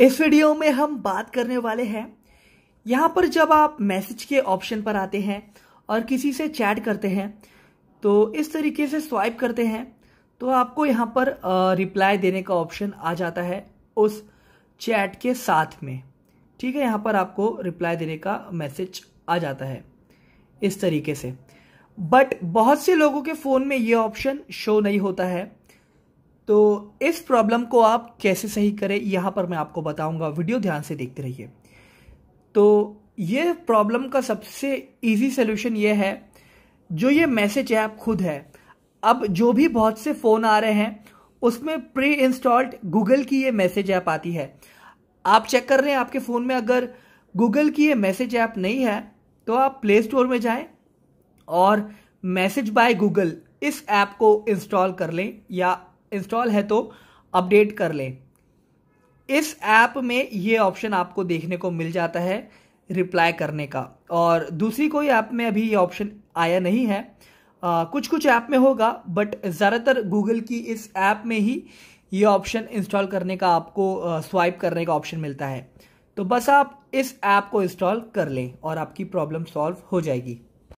इस वीडियो में हम बात करने वाले हैं यहाँ पर जब आप मैसेज के ऑप्शन पर आते हैं और किसी से चैट करते हैं तो इस तरीके से स्वाइप करते हैं तो आपको यहाँ पर रिप्लाई देने का ऑप्शन आ जाता है उस चैट के साथ में ठीक है यहाँ पर आपको रिप्लाई देने का मैसेज आ जाता है इस तरीके से बट बहुत से लोगों के फ़ोन में ये ऑप्शन शो नहीं होता है तो इस प्रॉब्लम को आप कैसे सही करें यहाँ पर मैं आपको बताऊंगा वीडियो ध्यान से देखते रहिए तो ये प्रॉब्लम का सबसे इजी सोल्यूशन ये है जो ये मैसेज ऐप खुद है अब जो भी बहुत से फ़ोन आ रहे हैं उसमें प्री इंस्टॉल्ड गूगल की ये मैसेज ऐप आती है आप चेक कर रहे हैं आपके फ़ोन में अगर गूगल की ये मैसेज ऐप नहीं है तो आप प्ले स्टोर में जाएं और मैसेज बाय गूगल इस ऐप को इंस्टॉल कर लें या इंस्टॉल है तो अपडेट कर लें इस ऐप में ये ऑप्शन आपको देखने को मिल जाता है रिप्लाई करने का और दूसरी कोई ऐप में अभी ये ऑप्शन आया नहीं है आ, कुछ कुछ ऐप में होगा बट ज़्यादातर गूगल की इस ऐप में ही ये ऑप्शन इंस्टॉल करने का आपको स्वाइप करने का ऑप्शन मिलता है तो बस आप इस ऐप को इंस्टॉल कर लें और आपकी प्रॉब्लम सॉल्व हो जाएगी